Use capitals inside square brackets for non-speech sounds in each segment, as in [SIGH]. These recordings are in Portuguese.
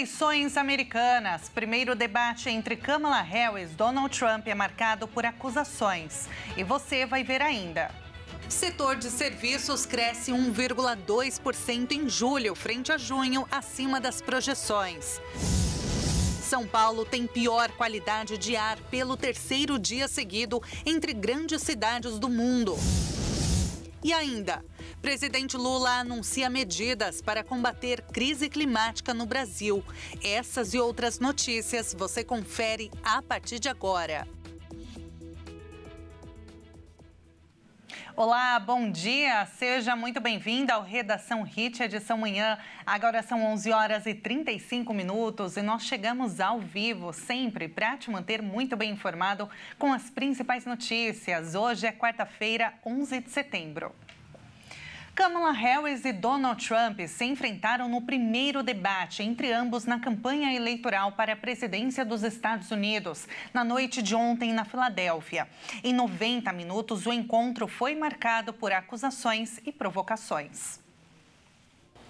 eleições americanas. Primeiro debate entre Kamala Harris e Donald Trump é marcado por acusações. E você vai ver ainda. Setor de serviços cresce 1,2% em julho, frente a junho, acima das projeções. São Paulo tem pior qualidade de ar pelo terceiro dia seguido entre grandes cidades do mundo. E ainda, Presidente Lula anuncia medidas para combater crise climática no Brasil. Essas e outras notícias você confere a partir de agora. Olá, bom dia. Seja muito bem-vindo ao Redação Hit edição manhã. Agora são 11 horas e 35 minutos e nós chegamos ao vivo sempre para te manter muito bem informado com as principais notícias. Hoje é quarta-feira, 11 de setembro. Kamala Harris e Donald Trump se enfrentaram no primeiro debate entre ambos na campanha eleitoral para a presidência dos Estados Unidos, na noite de ontem na Filadélfia. Em 90 minutos, o encontro foi marcado por acusações e provocações.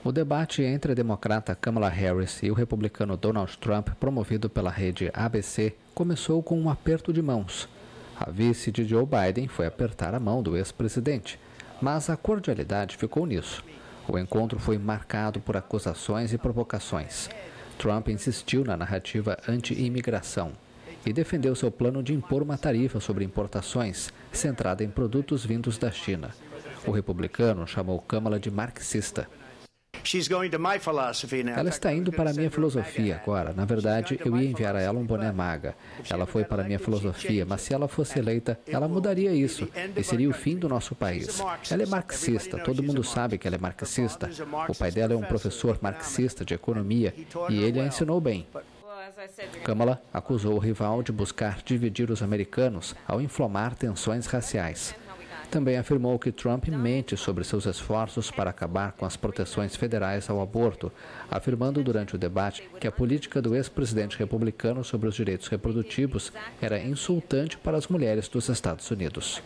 O debate entre a democrata Kamala Harris e o republicano Donald Trump, promovido pela rede ABC, começou com um aperto de mãos. A vice de Joe Biden foi apertar a mão do ex-presidente mas a cordialidade ficou nisso. O encontro foi marcado por acusações e provocações. Trump insistiu na narrativa anti-imigração e defendeu seu plano de impor uma tarifa sobre importações centrada em produtos vindos da China. O republicano chamou Câmara de marxista. Ela está indo para a minha filosofia agora. Na verdade, eu ia enviar a ela um boné maga. Ela foi para a minha filosofia, mas se ela fosse eleita, ela mudaria isso e seria o fim do nosso país. Ela é marxista, todo mundo sabe que ela é marxista. O pai dela é um professor marxista de economia e ele a ensinou bem. Kamala acusou o rival de buscar dividir os americanos ao inflamar tensões raciais. Também afirmou que Trump mente sobre seus esforços para acabar com as proteções federais ao aborto, afirmando durante o debate que a política do ex-presidente republicano sobre os direitos reprodutivos era insultante para as mulheres dos Estados Unidos.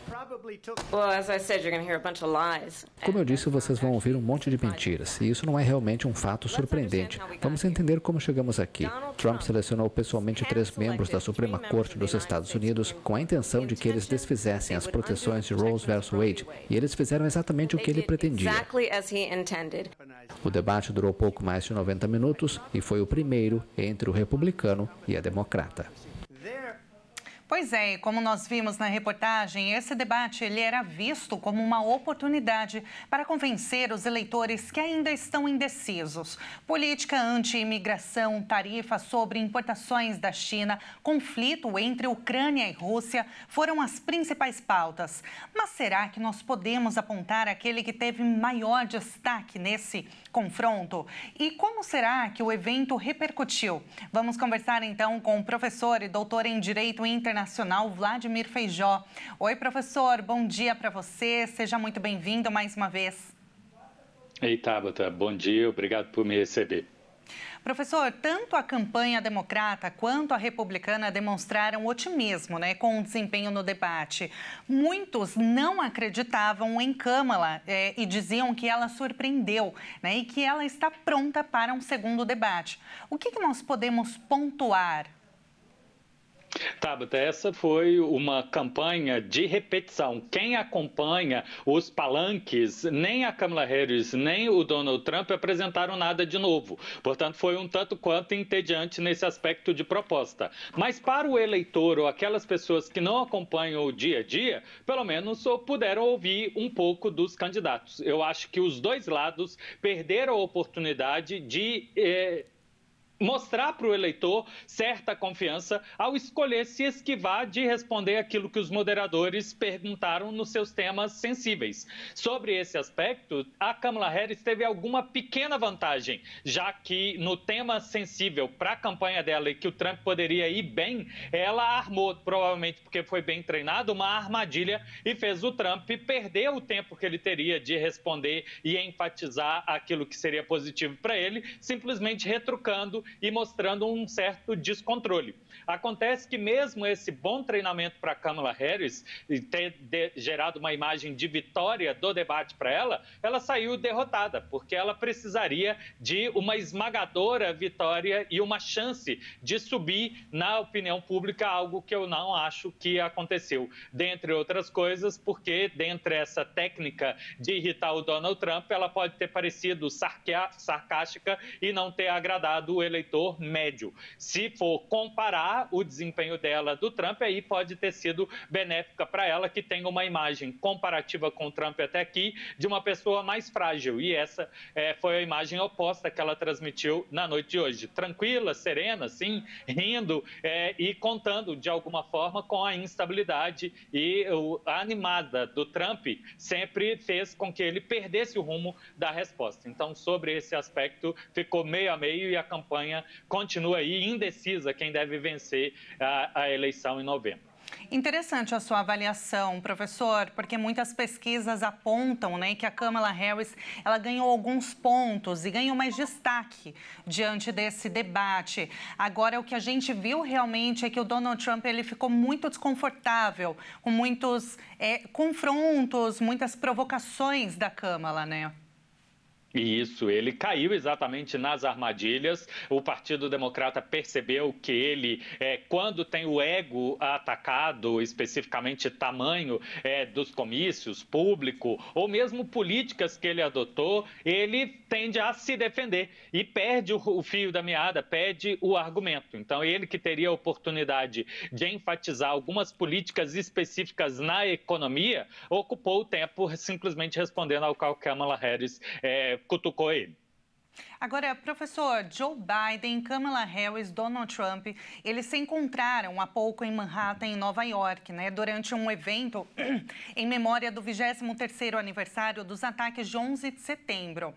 Como eu disse, vocês vão ouvir um monte de mentiras, e isso não é realmente um fato surpreendente. Vamos entender como chegamos aqui. Trump selecionou pessoalmente três membros da Suprema Corte dos Estados Unidos com a intenção de que eles desfizessem as proteções de Roe vs. Wade, e eles fizeram exatamente o que ele pretendia. O debate durou pouco mais de 90 minutos e foi o primeiro entre o republicano e a democrata. Pois é, e como nós vimos na reportagem, esse debate ele era visto como uma oportunidade para convencer os eleitores que ainda estão indecisos. Política anti-imigração, tarifa sobre importações da China, conflito entre Ucrânia e Rússia foram as principais pautas. Mas será que nós podemos apontar aquele que teve maior destaque nesse confronto? E como será que o evento repercutiu? Vamos conversar então com o professor e doutor em Direito Internacional Nacional Vladimir Feijó. Oi, professor, bom dia para você, seja muito bem-vindo mais uma vez. Ei, Tabata, bom dia, obrigado por me receber. Professor, tanto a campanha democrata quanto a republicana demonstraram otimismo né, com o desempenho no debate. Muitos não acreditavam em Câmara é, e diziam que ela surpreendeu né, e que ela está pronta para um segundo debate. O que, que nós podemos pontuar Tabata, essa foi uma campanha de repetição. Quem acompanha os palanques, nem a Kamala Harris, nem o Donald Trump apresentaram nada de novo. Portanto, foi um tanto quanto entediante nesse aspecto de proposta. Mas para o eleitor ou aquelas pessoas que não acompanham o dia a dia, pelo menos puderam ouvir um pouco dos candidatos. Eu acho que os dois lados perderam a oportunidade de eh, mostrar para o eleitor certa confiança ao escolher se esquivar de responder aquilo que os moderadores perguntaram nos seus temas sensíveis. Sobre esse aspecto, a Kamala Harris teve alguma pequena vantagem, já que no tema sensível para a campanha dela e que o Trump poderia ir bem, ela armou, provavelmente porque foi bem treinado, uma armadilha e fez o Trump perder o tempo que ele teria de responder e enfatizar aquilo que seria positivo para ele, simplesmente retrucando e mostrando um certo descontrole. Acontece que mesmo esse bom treinamento para Kamala Harris e ter de, gerado uma imagem de vitória do debate para ela, ela saiu derrotada, porque ela precisaria de uma esmagadora vitória e uma chance de subir na opinião pública, algo que eu não acho que aconteceu. Dentre outras coisas, porque dentre essa técnica de irritar o Donald Trump, ela pode ter parecido sarcástica e não ter agradado o eleitor médio. Se for comparar tirar o desempenho dela do Trump, aí pode ter sido benéfica para ela, que tem uma imagem comparativa com o Trump até aqui, de uma pessoa mais frágil. E essa é, foi a imagem oposta que ela transmitiu na noite de hoje. Tranquila, serena, sim, rindo é, e contando de alguma forma com a instabilidade e o, a animada do Trump sempre fez com que ele perdesse o rumo da resposta. Então, sobre esse aspecto, ficou meio a meio e a campanha continua aí indecisa quem deve vencer vencer a, a eleição em novembro. Interessante a sua avaliação, professor, porque muitas pesquisas apontam né, que a Kamala Harris ela ganhou alguns pontos e ganhou mais destaque diante desse debate. Agora, o que a gente viu realmente é que o Donald Trump ele ficou muito desconfortável com muitos é, confrontos, muitas provocações da Kamala, né? Isso, ele caiu exatamente nas armadilhas. O Partido Democrata percebeu que ele, é, quando tem o ego atacado, especificamente tamanho é, dos comícios, público, ou mesmo políticas que ele adotou, ele tende a se defender e perde o, o fio da meada, perde o argumento. Então, ele que teria a oportunidade de enfatizar algumas políticas específicas na economia, ocupou o tempo simplesmente respondendo ao qual a Kamala Harris é, cutucou ele. Agora, professor, Joe Biden, Kamala Harris, Donald Trump, eles se encontraram há pouco em Manhattan, em Nova York, né, durante um evento [CLEARS THROAT] em memória do 23º aniversário dos ataques de 11 de setembro.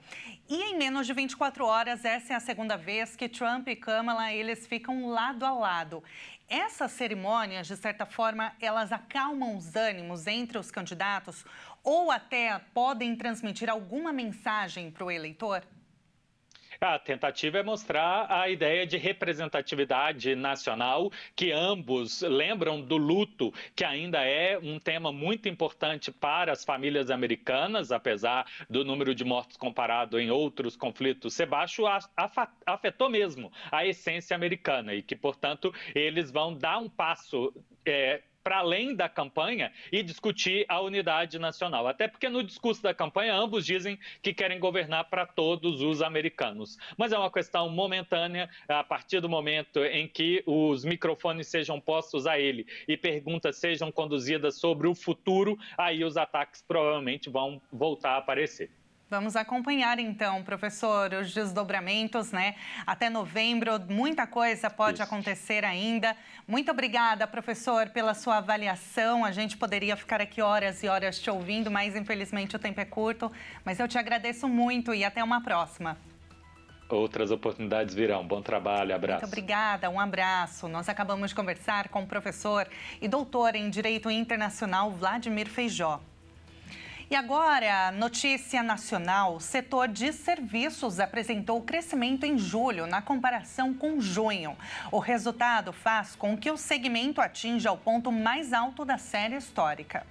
E em menos de 24 horas, essa é a segunda vez que Trump e Kamala, eles ficam lado a lado. Essas cerimônias, de certa forma, elas acalmam os ânimos entre os candidatos ou até podem transmitir alguma mensagem para o eleitor? A tentativa é mostrar a ideia de representatividade nacional, que ambos lembram do luto, que ainda é um tema muito importante para as famílias americanas, apesar do número de mortos comparado em outros conflitos ser baixo, afetou mesmo a essência americana e que, portanto, eles vão dar um passo é, para além da campanha e discutir a unidade nacional. Até porque no discurso da campanha, ambos dizem que querem governar para todos os americanos. Mas é uma questão momentânea, a partir do momento em que os microfones sejam postos a ele e perguntas sejam conduzidas sobre o futuro, aí os ataques provavelmente vão voltar a aparecer. Vamos acompanhar então, professor, os desdobramentos, né? Até novembro, muita coisa pode Isso. acontecer ainda. Muito obrigada, professor, pela sua avaliação. A gente poderia ficar aqui horas e horas te ouvindo, mas infelizmente o tempo é curto. Mas eu te agradeço muito e até uma próxima. Outras oportunidades virão. Bom trabalho, abraço. Muito obrigada, um abraço. Nós acabamos de conversar com o professor e doutor em Direito Internacional Vladimir Feijó. E agora, notícia nacional: o setor de serviços apresentou crescimento em julho na comparação com junho. O resultado faz com que o segmento atinja o ponto mais alto da série histórica.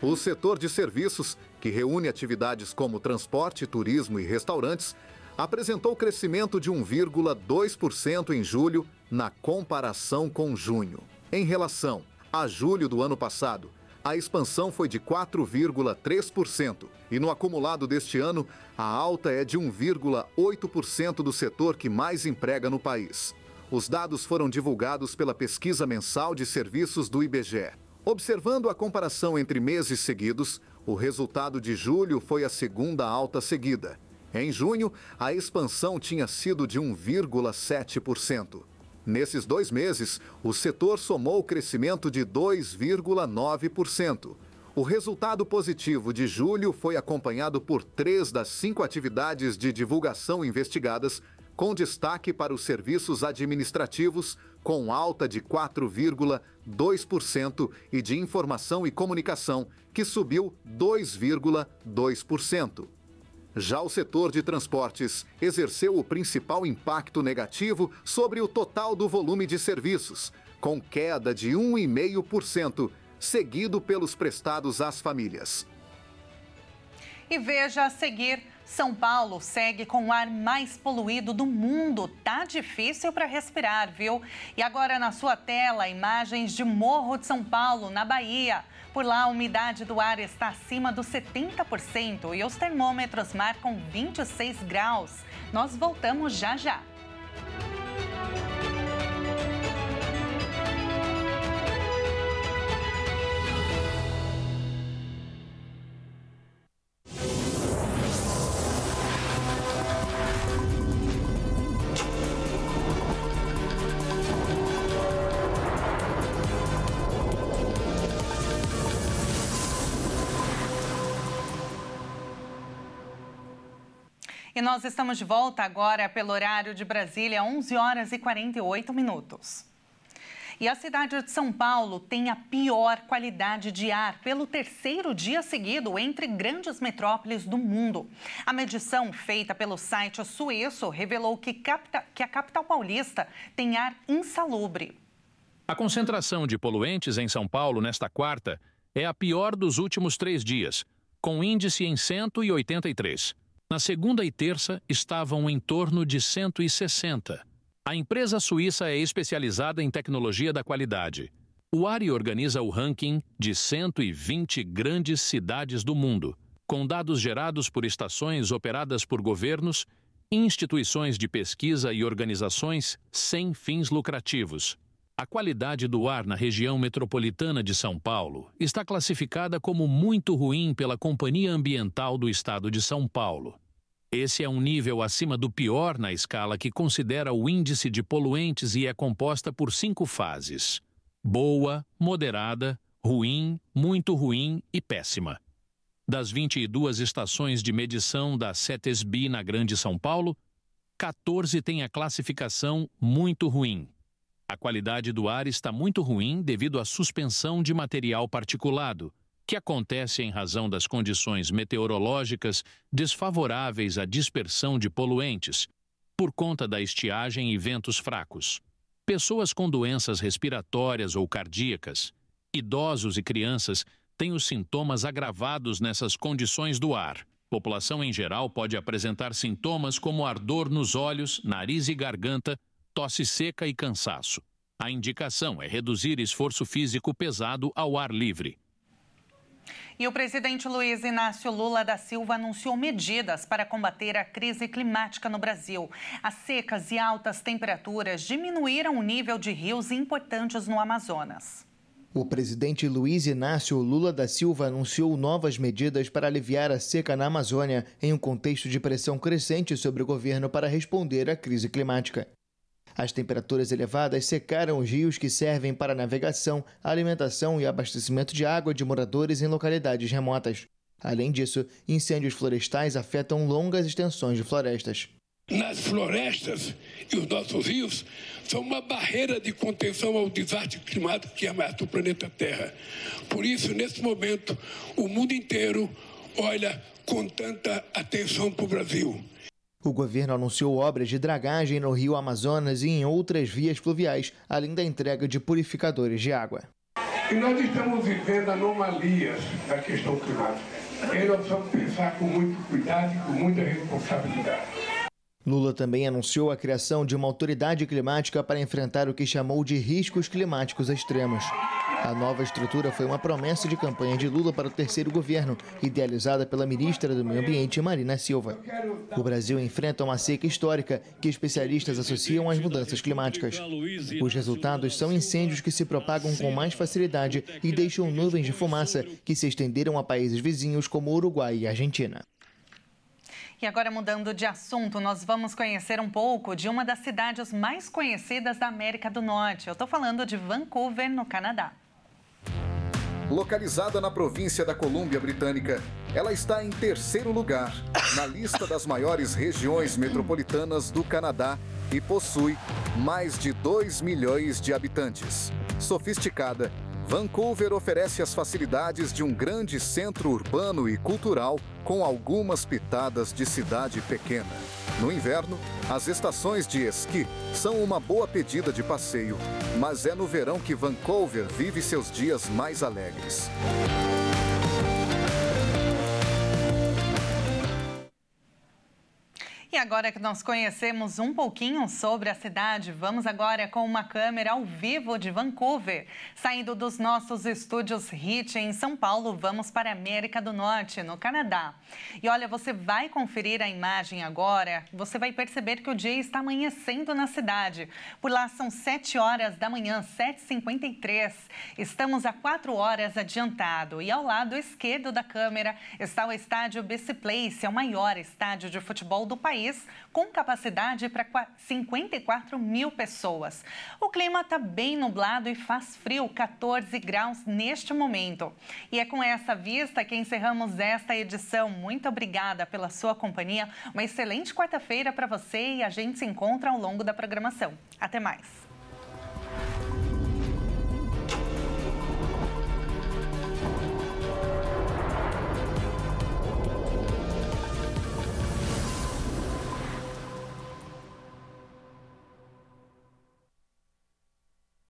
O setor de serviços, que reúne atividades como transporte, turismo e restaurantes, apresentou crescimento de 1,2% em julho na comparação com junho. Em relação a julho do ano passado, a expansão foi de 4,3%. E no acumulado deste ano, a alta é de 1,8% do setor que mais emprega no país. Os dados foram divulgados pela Pesquisa Mensal de Serviços do IBGE. Observando a comparação entre meses seguidos, o resultado de julho foi a segunda alta seguida. Em junho, a expansão tinha sido de 1,7%. Nesses dois meses, o setor somou crescimento de 2,9%. O resultado positivo de julho foi acompanhado por três das cinco atividades de divulgação investigadas, com destaque para os serviços administrativos, com alta de 4,2%, e de informação e comunicação, que subiu 2,2%. Já o setor de transportes exerceu o principal impacto negativo sobre o total do volume de serviços, com queda de 1,5%, seguido pelos prestados às famílias. E veja a seguir são Paulo segue com o ar mais poluído do mundo. Tá difícil para respirar, viu? E agora na sua tela, imagens de Morro de São Paulo, na Bahia. Por lá, a umidade do ar está acima dos 70% e os termômetros marcam 26 graus. Nós voltamos já já. nós estamos de volta agora pelo horário de Brasília, 11 horas e 48 minutos. E a cidade de São Paulo tem a pior qualidade de ar pelo terceiro dia seguido entre grandes metrópoles do mundo. A medição feita pelo site suíço revelou que, capta, que a capital paulista tem ar insalubre. A concentração de poluentes em São Paulo nesta quarta é a pior dos últimos três dias, com índice em 183. Na segunda e terça, estavam em torno de 160. A empresa suíça é especializada em tecnologia da qualidade. O ARI organiza o ranking de 120 grandes cidades do mundo, com dados gerados por estações operadas por governos, instituições de pesquisa e organizações sem fins lucrativos. A qualidade do ar na região metropolitana de São Paulo está classificada como muito ruim pela Companhia Ambiental do Estado de São Paulo. Esse é um nível acima do pior na escala que considera o índice de poluentes e é composta por cinco fases: boa, moderada, ruim, muito ruim e péssima. Das 22 estações de medição da CETESBI na Grande São Paulo, 14 têm a classificação muito ruim. A qualidade do ar está muito ruim devido à suspensão de material particulado, que acontece em razão das condições meteorológicas desfavoráveis à dispersão de poluentes, por conta da estiagem e ventos fracos. Pessoas com doenças respiratórias ou cardíacas, idosos e crianças têm os sintomas agravados nessas condições do ar. População em geral pode apresentar sintomas como ardor nos olhos, nariz e garganta, tosse seca e cansaço. A indicação é reduzir esforço físico pesado ao ar livre. E o presidente Luiz Inácio Lula da Silva anunciou medidas para combater a crise climática no Brasil. As secas e altas temperaturas diminuíram o nível de rios importantes no Amazonas. O presidente Luiz Inácio Lula da Silva anunciou novas medidas para aliviar a seca na Amazônia, em um contexto de pressão crescente sobre o governo para responder à crise climática. As temperaturas elevadas secaram os rios que servem para navegação, alimentação e abastecimento de água de moradores em localidades remotas. Além disso, incêndios florestais afetam longas extensões de florestas. Nas florestas e os nossos rios são uma barreira de contenção ao desastre climático que ameaça o planeta Terra. Por isso, nesse momento, o mundo inteiro olha com tanta atenção para o Brasil. O governo anunciou obras de dragagem no rio Amazonas e em outras vias fluviais, além da entrega de purificadores de água. E nós estamos vivendo anomalias da questão climática. E nós precisamos pensar com muito cuidado e com muita responsabilidade. Lula também anunciou a criação de uma autoridade climática para enfrentar o que chamou de riscos climáticos extremos. A nova estrutura foi uma promessa de campanha de Lula para o terceiro governo, idealizada pela ministra do Meio Ambiente, Marina Silva. O Brasil enfrenta uma seca histórica que especialistas associam às mudanças climáticas. Os resultados são incêndios que se propagam com mais facilidade e deixam nuvens de fumaça que se estenderam a países vizinhos como Uruguai e Argentina. E agora, mudando de assunto, nós vamos conhecer um pouco de uma das cidades mais conhecidas da América do Norte. Eu estou falando de Vancouver, no Canadá localizada na província da Colômbia Britânica, ela está em terceiro lugar na lista das maiores regiões metropolitanas do Canadá e possui mais de 2 milhões de habitantes. Sofisticada, Vancouver oferece as facilidades de um grande centro urbano e cultural com algumas pitadas de cidade pequena. No inverno, as estações de esqui são uma boa pedida de passeio, mas é no verão que Vancouver vive seus dias mais alegres. agora que nós conhecemos um pouquinho sobre a cidade, vamos agora com uma câmera ao vivo de Vancouver. Saindo dos nossos estúdios HIT em São Paulo, vamos para a América do Norte, no Canadá. E olha, você vai conferir a imagem agora, você vai perceber que o dia está amanhecendo na cidade. Por lá são 7 horas da manhã, 7h53. Estamos a 4 horas adiantado. E ao lado esquerdo da câmera está o estádio BC Place, é o maior estádio de futebol do país com capacidade para 54 mil pessoas. O clima está bem nublado e faz frio, 14 graus neste momento. E é com essa vista que encerramos esta edição. Muito obrigada pela sua companhia. Uma excelente quarta-feira para você e a gente se encontra ao longo da programação. Até mais!